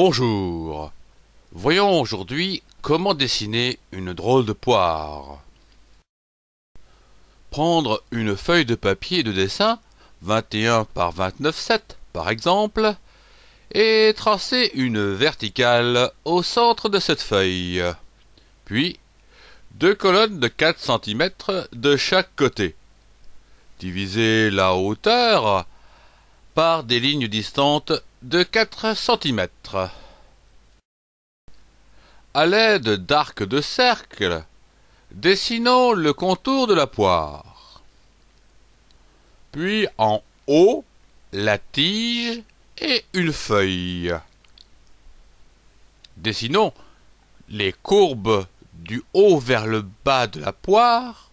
Bonjour. Voyons aujourd'hui comment dessiner une drôle de poire. Prendre une feuille de papier de dessin, 21 par 29,7 par exemple, et tracer une verticale au centre de cette feuille. Puis, deux colonnes de 4 cm de chaque côté. Diviser la hauteur par des lignes distantes de 4 cm. À l'aide d'arcs de cercle, dessinons le contour de la poire. Puis en haut, la tige et une feuille. Dessinons les courbes du haut vers le bas de la poire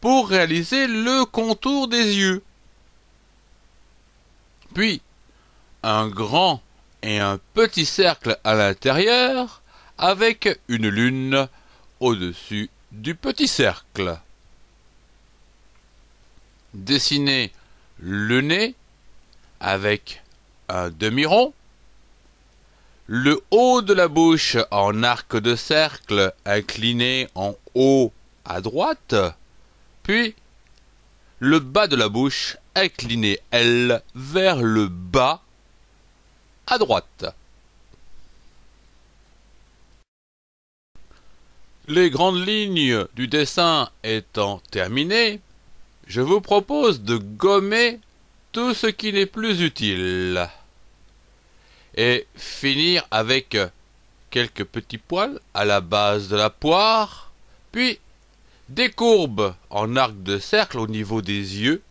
pour réaliser le contour des yeux. Puis un grand et un petit cercle à l'intérieur avec une lune au-dessus du petit cercle. Dessinez le nez avec un demi-rond, le haut de la bouche en arc de cercle incliné en haut à droite, puis le bas de la bouche incliné, elle, vers le bas à droite. Les grandes lignes du dessin étant terminées, je vous propose de gommer tout ce qui n'est plus utile et finir avec quelques petits poils à la base de la poire, puis des courbes en arc de cercle au niveau des yeux,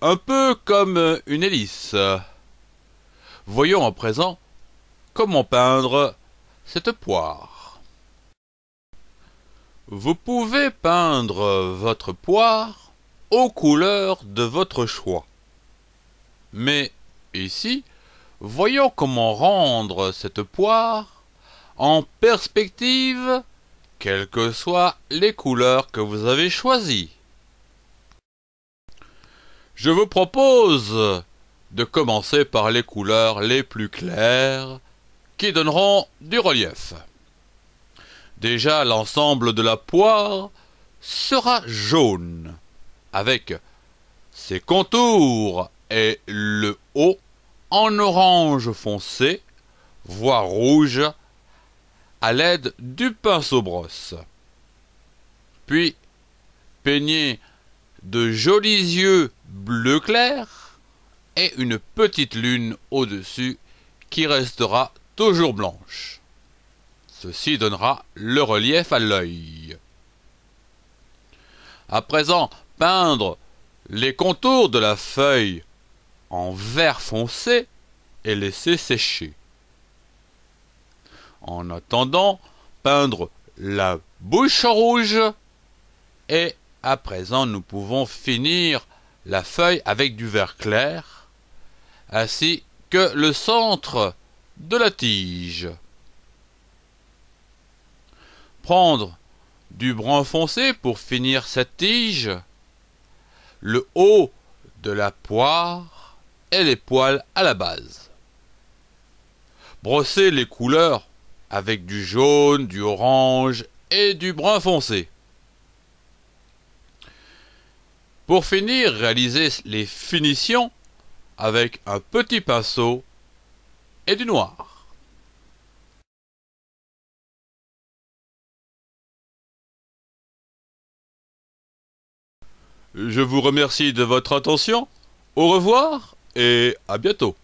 un peu comme une hélice. Voyons à présent comment peindre cette poire. Vous pouvez peindre votre poire aux couleurs de votre choix. Mais ici, voyons comment rendre cette poire en perspective, quelles que soient les couleurs que vous avez choisies. Je vous propose de commencer par les couleurs les plus claires qui donneront du relief. Déjà l'ensemble de la poire sera jaune avec ses contours et le haut en orange foncé, voire rouge, à l'aide du pinceau brosse. Puis, peignez de jolis yeux bleu clair et une petite lune au-dessus qui restera toujours blanche. Ceci donnera le relief à l'œil. À présent, peindre les contours de la feuille en vert foncé et laisser sécher. En attendant, peindre la bouche rouge et à présent nous pouvons finir la feuille avec du vert clair ainsi que le centre de la tige. Prendre du brun foncé pour finir cette tige, le haut de la poire et les poils à la base. Brosser les couleurs avec du jaune, du orange et du brun foncé. Pour finir, réaliser les finitions avec un petit pinceau et du noir. Je vous remercie de votre attention, au revoir et à bientôt.